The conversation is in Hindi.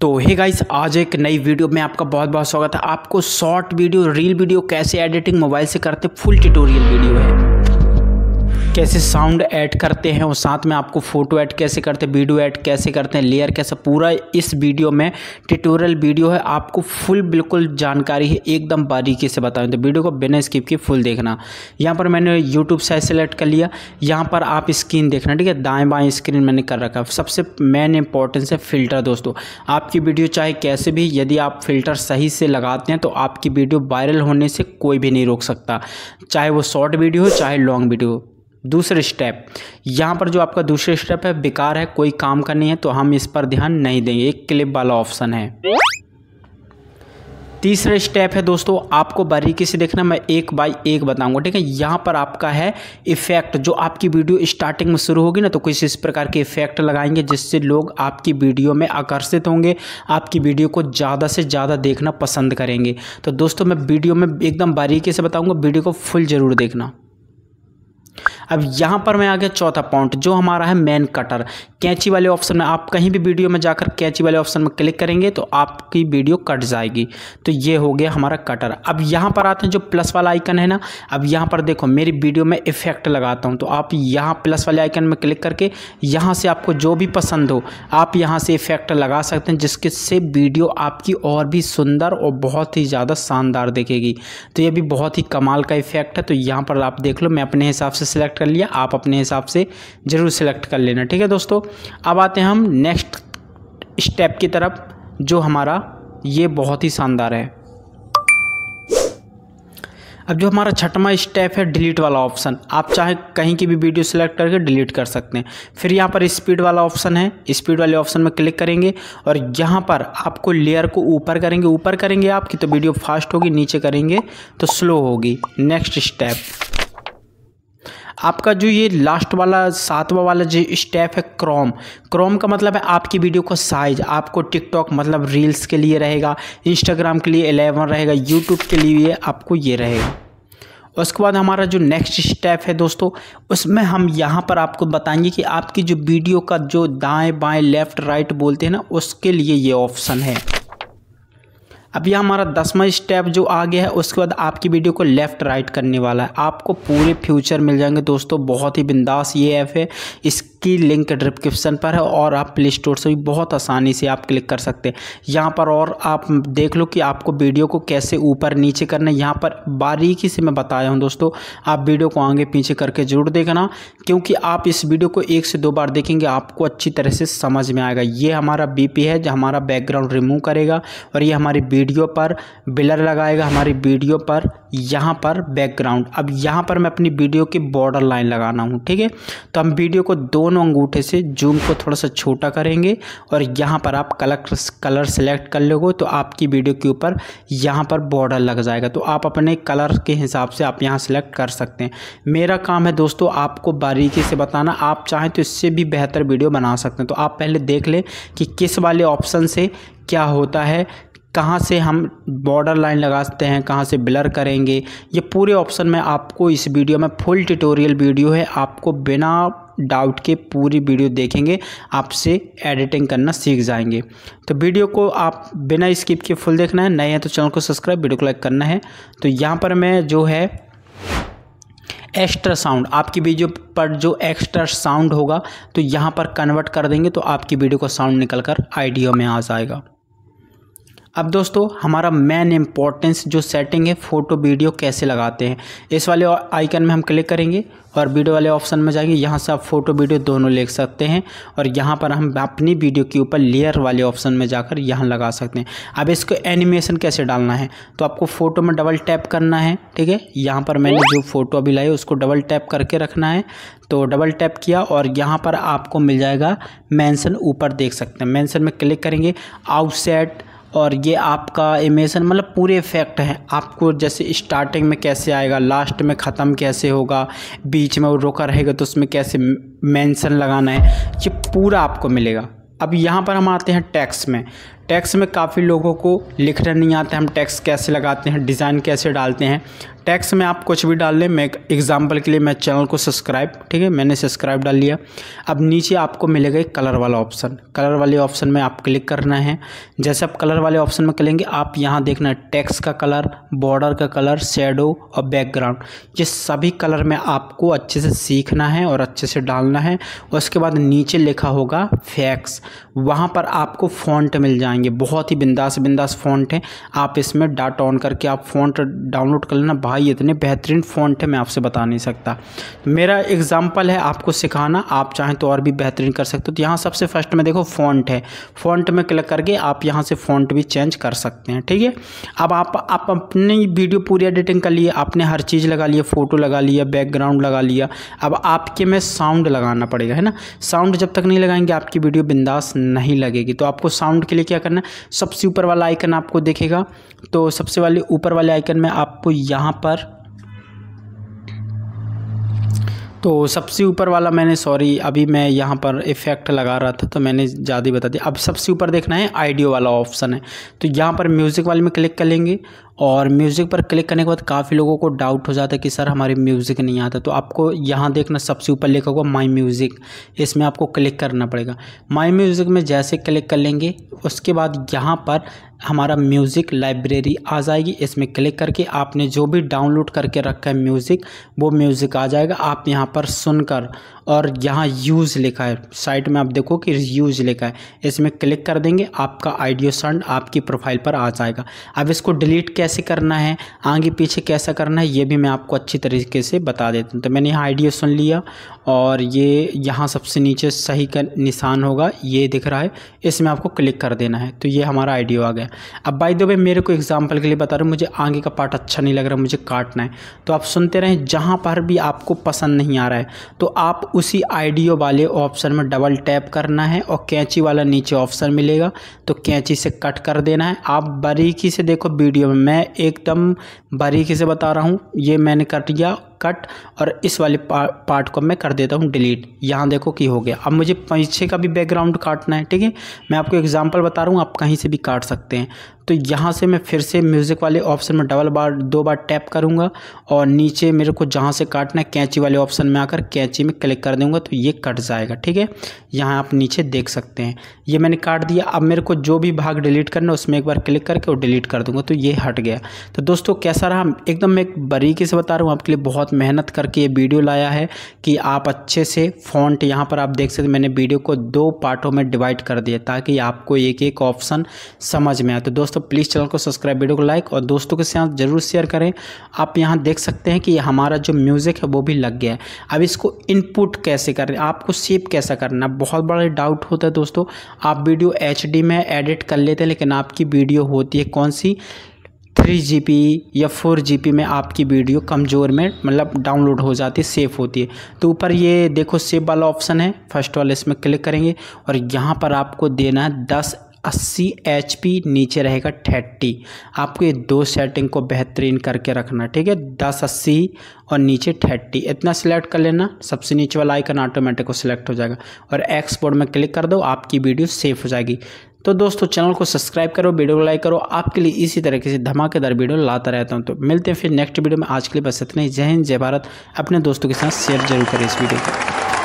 तो हे गाइस आज एक नई वीडियो में आपका बहुत बहुत स्वागत है आपको शॉर्ट वीडियो रील वीडियो कैसे एडिटिंग मोबाइल से करते फुल ट्यूटोरियल वीडियो है कैसे साउंड ऐड करते हैं और साथ में आपको फ़ोटो ऐड कैसे करते हैं वीडियो ऐड कैसे करते हैं लेयर कैसे पूरा इस वीडियो में ट्यूटोरियल वीडियो है आपको फुल बिल्कुल जानकारी है एकदम बारीकी से बताएं तो वीडियो को बिना स्किप के फुल देखना यहाँ पर मैंने यूट्यूब से सेलेक्ट कर लिया यहाँ पर आप स्क्रीन देखना ठीक है दाएँ बाएँ स्क्रीन मैंने कर रखा है सबसे मेन इंपॉर्टेंस है फ़िल्टर दोस्तों आपकी वीडियो चाहे कैसे भी यदि आप फ़िल्टर सही से लगाते हैं तो आपकी वीडियो वायरल होने से कोई भी नहीं रोक सकता चाहे वो शॉर्ट वीडियो हो चाहे लॉन्ग वीडियो हो दूसरे स्टेप यहाँ पर जो आपका दूसरे स्टेप है बेकार है कोई काम का नहीं है तो हम इस पर ध्यान नहीं देंगे एक क्लिप वाला ऑप्शन है तीसरा स्टेप है दोस्तों आपको बारीकी से देखना मैं एक बाई एक बताऊंगा ठीक है यहाँ पर आपका है इफेक्ट जो आपकी वीडियो स्टार्टिंग में शुरू होगी ना तो कुछ इस प्रकार के इफेक्ट लगाएंगे जिससे लोग आपकी वीडियो में आकर्षित होंगे आपकी वीडियो को ज़्यादा से ज़्यादा देखना पसंद करेंगे तो दोस्तों मैं वीडियो में एकदम बारीकी से बताऊँगा वीडियो को फुल ज़रूर देखना अब यहाँ पर मैं आ गया चौथा पॉइंट जो हमारा है मैन कटर कैंची वाले ऑप्शन में आप कहीं भी वीडियो में जाकर कैंची वाले ऑप्शन में क्लिक करेंगे तो आपकी वीडियो कट जाएगी तो ये हो गया हमारा कटर अब यहाँ पर आते हैं जो प्लस वाला आइकन है ना अब यहाँ पर देखो मेरी वीडियो में इफेक्ट लगाता हूँ तो आप यहाँ प्लस वाले आइकन में क्लिक करके यहाँ से आपको जो भी पसंद हो आप यहाँ से इफेक्ट लगा सकते हैं जिसके से वीडियो आपकी और भी सुंदर और बहुत ही ज़्यादा शानदार दिखेगी तो ये भी बहुत ही कमाल का इफेक्ट है तो यहाँ पर आप देख लो मैं अपने हिसाब से सिलेक्ट कर लिया आप अपने हिसाब से ज़रूर सिलेक्ट कर लेना ठीक है दोस्तों अब आते हैं हम नेक्स्ट स्टेप की तरफ जो हमारा ये बहुत ही शानदार है अब जो हमारा छठवा स्टेप है डिलीट वाला ऑप्शन आप चाहे कहीं की भी वीडियो सेलेक्ट करके डिलीट कर सकते हैं फिर यहाँ पर स्पीड वाला ऑप्शन है स्पीड वाले ऑप्शन में क्लिक करेंगे और यहाँ पर आपको लेयर को ऊपर करेंगे ऊपर करेंगे आपकी तो वीडियो फास्ट होगी नीचे करेंगे तो स्लो होगी नेक्स्ट स्टेप आपका जो ये लास्ट वाला सातवां वाला जो स्टेप है क्रोम क्रोम का मतलब है आपकी वीडियो का साइज आपको टिकटॉक मतलब रील्स के लिए रहेगा इंस्टाग्राम के लिए एलेवन रहेगा यूट्यूब के लिए आपको ये रहेगा उसके बाद हमारा जो नेक्स्ट स्टेप है दोस्तों उसमें हम यहाँ पर आपको बताएंगे कि आपकी जो वीडियो का जो दाएं बाएं लेफ़्ट राइट बोलते हैं ना उसके लिए ये ऑप्शन है अब यह हमारा दसवां स्टेप जो आ गया है उसके बाद आपकी वीडियो को लेफ़्ट राइट करने वाला है आपको पूरे फ्यूचर मिल जाएंगे दोस्तों बहुत ही बिंदास ये ऐप है इस इसकी लिंक डिस्क्रिप्शन पर है और आप प्ले स्टोर से भी बहुत आसानी से आप क्लिक कर सकते हैं यहाँ पर और आप देख लो कि आपको वीडियो को कैसे ऊपर नीचे करना है यहाँ पर बारीकी से मैं बताया हूँ दोस्तों आप वीडियो को आगे पीछे करके ज़रूर देखना क्योंकि आप इस वीडियो को एक से दो बार देखेंगे आपको अच्छी तरह से समझ में आएगा ये हमारा बी है जो हमारा बैकग्राउंड रिमूव करेगा और ये हमारी वीडियो पर बिलर लगाएगा हमारी वीडियो पर यहाँ पर बैकग्राउंड अब यहाँ पर मैं अपनी वीडियो की बॉर्डर लाइन लगाना हूँ ठीक है तो हम वीडियो को दोनों अंगूठे से जूम को थोड़ा सा छोटा करेंगे और यहाँ पर आप कलर कलर सेलेक्ट कर लोगे तो आपकी वीडियो के ऊपर यहाँ पर बॉर्डर लग जाएगा तो आप अपने कलर के हिसाब से आप यहाँ सेलेक्ट कर सकते हैं मेरा काम है दोस्तों आपको बारीकी से बताना आप चाहें तो इससे भी बेहतर वीडियो बना सकते हैं तो आप पहले देख लें कि किस वाले ऑप्शन से क्या होता है कहाँ से हम बॉर्डर लाइन लगा सकते हैं कहाँ से ब्लर करेंगे ये पूरे ऑप्शन में आपको इस वीडियो में फुल ट्यूटोरियल वीडियो है आपको बिना डाउट के पूरी वीडियो देखेंगे आपसे एडिटिंग करना सीख जाएंगे तो वीडियो को आप बिना स्किप के फुल देखना है नए हैं तो चैनल को सब्सक्राइब वीडियो को लाइक करना है तो यहाँ पर मैं जो है एक्स्ट्रा साउंड आपकी वीडियो पर जो एक्स्ट्रा साउंड होगा तो यहाँ पर कन्वर्ट कर देंगे तो आपकी वीडियो का साउंड निकल कर आइडियो में आ जाएगा अब दोस्तों हमारा मेन इम्पॉर्टेंस जो सेटिंग है फ़ोटो वीडियो कैसे लगाते हैं इस वाले आइकन में हम क्लिक करेंगे और वीडियो वाले ऑप्शन में जाएंगे यहाँ से आप फ़ोटो वीडियो दोनों ले सकते हैं और यहाँ पर हम अपनी वीडियो के ऊपर लेयर वाले ऑप्शन में जाकर यहाँ लगा सकते हैं अब इसको एनिमेशन कैसे डालना है तो आपको फ़ोटो में डबल टैप करना है ठीक है यहाँ पर मैंने जो फ़ोटो अभी लाई उसको डबल टैप करके रखना है तो डबल टैप किया और यहाँ पर आपको मिल जाएगा मैंसन ऊपर देख सकते हैं मैंसन में क्लिक करेंगे आउटसेट और ये आपका एमेसन मतलब पूरे इफ़ेक्ट हैं आपको जैसे स्टार्टिंग में कैसे आएगा लास्ट में ख़त्म कैसे होगा बीच में वो रोका रहेगा तो उसमें कैसे मेंशन लगाना है ये पूरा आपको मिलेगा अब यहाँ पर हम आते हैं टैक्स में टैक्स में काफ़ी लोगों को लिखना नहीं आता हम टैक्स कैसे लगाते हैं डिज़ाइन कैसे डालते हैं टैक्स में आप कुछ भी डाल लें मैं एग्जाम्पल के लिए मैं चैनल को सब्सक्राइब ठीक है मैंने सब्सक्राइब डाल लिया अब नीचे आपको मिलेगा एक कलर वाला ऑप्शन कलर वाले ऑप्शन में आप क्लिक करना है जैसे आप कलर वाले ऑप्शन में करेंगे आप यहाँ देखना है टैक्स का कलर बॉर्डर का कलर शेडो और बैकग्राउंड ये सभी कलर में आपको अच्छे से सीखना है और अच्छे से डालना है उसके बाद नीचे लिखा होगा फैक्स वहाँ पर आपको फॉन्ट मिल जाएंगे आएंगे बहुत ही बिंदास बिंदास फ़ॉन्ट है आप इसमें डाटा ऑन करके आप फ़ॉन्ट डाउनलोड कर लेना भाई इतने बेहतरीन फ़ॉन्ट है मैं आपसे बता नहीं सकता मेरा एग्ज़ाम्पल है आपको सिखाना आप चाहें तो और भी बेहतरीन कर सकते हो तो यहाँ सबसे फर्स्ट में देखो फ़ॉन्ट है फ़ॉन्ट में क्लिक करके आप यहाँ से फ़ॉन्ट भी चेंज कर सकते हैं ठीक है अब आप आप अपनी वीडियो पूरी एडिटिंग कर लिए आपने हर चीज़ लगा लिया फ़ोटो लगा लिया बैकग्राउंड लगा लिया अब आपके में साउंड लगाना पड़ेगा है ना साउंड जब तक नहीं लगाएंगे आपकी वीडियो बिंदास नहीं लगेगी तो आपको साउंड के लिए क्या करना है सबसे ऊपर वाला आइकन आपको देखेगा तो सबसे वाले ऊपर वाले आइकन में आपको यहाँ पर तो सबसे ऊपर वाला मैंने सॉरी अभी मैं यहाँ पर इफ़ेक्ट लगा रहा था तो मैंने ज़्यादा ही बता दिया अब सबसे ऊपर देखना है आइडियो वाला ऑप्शन है तो यहाँ पर म्यूज़िक वाले में क्लिक कर लेंगे और म्यूज़िक पर क्लिक करने के बाद काफ़ी लोगों को डाउट हो जाता है कि सर हमारे म्यूज़िक नहीं आता तो आपको यहाँ देखना सबसे ऊपर लिखा होगा माई म्यूज़िक इसमें आपको क्लिक करना पड़ेगा माई म्यूज़िक में जैसे क्लिक कर लेंगे उसके बाद यहाँ पर हमारा म्यूज़िक लाइब्रेरी आ जाएगी इसमें क्लिक करके आपने जो भी डाउनलोड करके रखा है म्यूज़िक वो म्यूज़िक आ जाएगा आप यहाँ पर सुनकर और यहाँ यूज़ लिखा है साइट में आप देखो कि यूज़ लिखा है इसमें क्लिक कर देंगे आपका आइडियो सेंड आपकी प्रोफाइल पर आ जाएगा अब इसको डिलीट कैसे करना है आगे पीछे कैसा करना है ये भी मैं आपको अच्छी तरीके से बता देता हूँ तो मैंने यहाँ आइडियो सुन लिया और ये यहाँ सबसे नीचे सही का निशान होगा ये दिख रहा है इसमें आपको क्लिक कर देना है तो ये हमारा आइडियो आ गया अब बाई दो भाई मेरे को एग्जाम्पल के लिए बता रहा हूँ मुझे आगे का पार्ट अच्छा नहीं लग रहा मुझे काटना है तो आप सुनते रहें जहाँ पर भी आपको पसंद नहीं आ रहा है तो आप उसी आईडीओ वाले ऑप्शन में डबल टैप करना है और कैंची वाला नीचे ऑप्शन मिलेगा तो कैंची से कट कर देना है आप बारीकी से देखो वीडियो में मैं एकदम बारीकी से बता रहा हूँ ये मैंने कट किया कट और इस वाले पा, पार्ट को मैं कर देता हूँ डिलीट यहाँ देखो कि हो गया अब मुझे पीछे का भी बैकग्राउंड काटना है ठीक है मैं आपको एग्जाम्पल बता रहा हूँ आप कहीं से भी काट सकते हैं तो यहाँ से मैं फिर से म्यूज़िक वाले ऑप्शन में डबल बार दो बार टैप करूँगा और नीचे मेरे को जहाँ से काटना है कैंची वाले ऑप्शन में आकर कैंची में क्लिक कर दूँगा तो ये कट जाएगा ठीक है यहाँ आप नीचे देख सकते हैं ये मैंने काट दिया अब मेरे को जो भी भाग डिलीट करना है उसमें एक बार क्लिक करके और डिलीट कर दूँगा तो ये हट गया तो दोस्तों कैसा रहा एकदम मैं एक बारीकी से बता रहा हूँ आपके लिए बहुत बहुत मेहनत करके ये वीडियो लाया है कि आप अच्छे से फॉन्ट यहाँ पर आप देख सकते मैंने वीडियो को दो पार्टों में डिवाइड कर दिया ताकि आपको एक एक ऑप्शन समझ में आए तो दोस्तों प्लीज़ चैनल को सब्सक्राइब वीडियो को लाइक और दोस्तों के साथ ज़रूर शेयर करें आप यहाँ देख सकते हैं कि हमारा जो म्यूज़िक है वो भी लग गया है अब इसको इनपुट कैसे करें आपको सेव कैसा करना बहुत बड़ा डाउट होता है दोस्तों आप वीडियो एच में एडिट कर लेते हैं लेकिन आपकी वीडियो होती है कौन सी थ्री जी या फोर जी में आपकी वीडियो कमज़ोर में मतलब डाउनलोड हो जाती है सेफ होती है तो ऊपर ये देखो सेफ वाला ऑप्शन है फर्स्ट वाले इसमें क्लिक करेंगे और यहाँ पर आपको देना है दस अस्सी एच पी नीचे रहेगा थर्टी आपको ये दो सेटिंग को बेहतरीन करके रखना ठीक है दस अस्सी और नीचे थर्टी इतना सिलेक्ट कर लेना सबसे नीचे वाला आइकन ऑटोमेटिक को सिलेक्ट हो जाएगा और एक्सपोर्ट में क्लिक कर दो आपकी वीडियो सेफ हो जाएगी तो दोस्तों चैनल को सब्सक्राइब करो वीडियो को लाइक करो आपके लिए इसी तरीके से धमाकेदार वीडियो लाता रहता हूँ तो मिलते हैं फिर नेक्स्ट वीडियो में आज के लिए बस इतना ही जय हिंद जय भारत अपने दोस्तों के साथ शेयर जरूर करें इस वीडियो को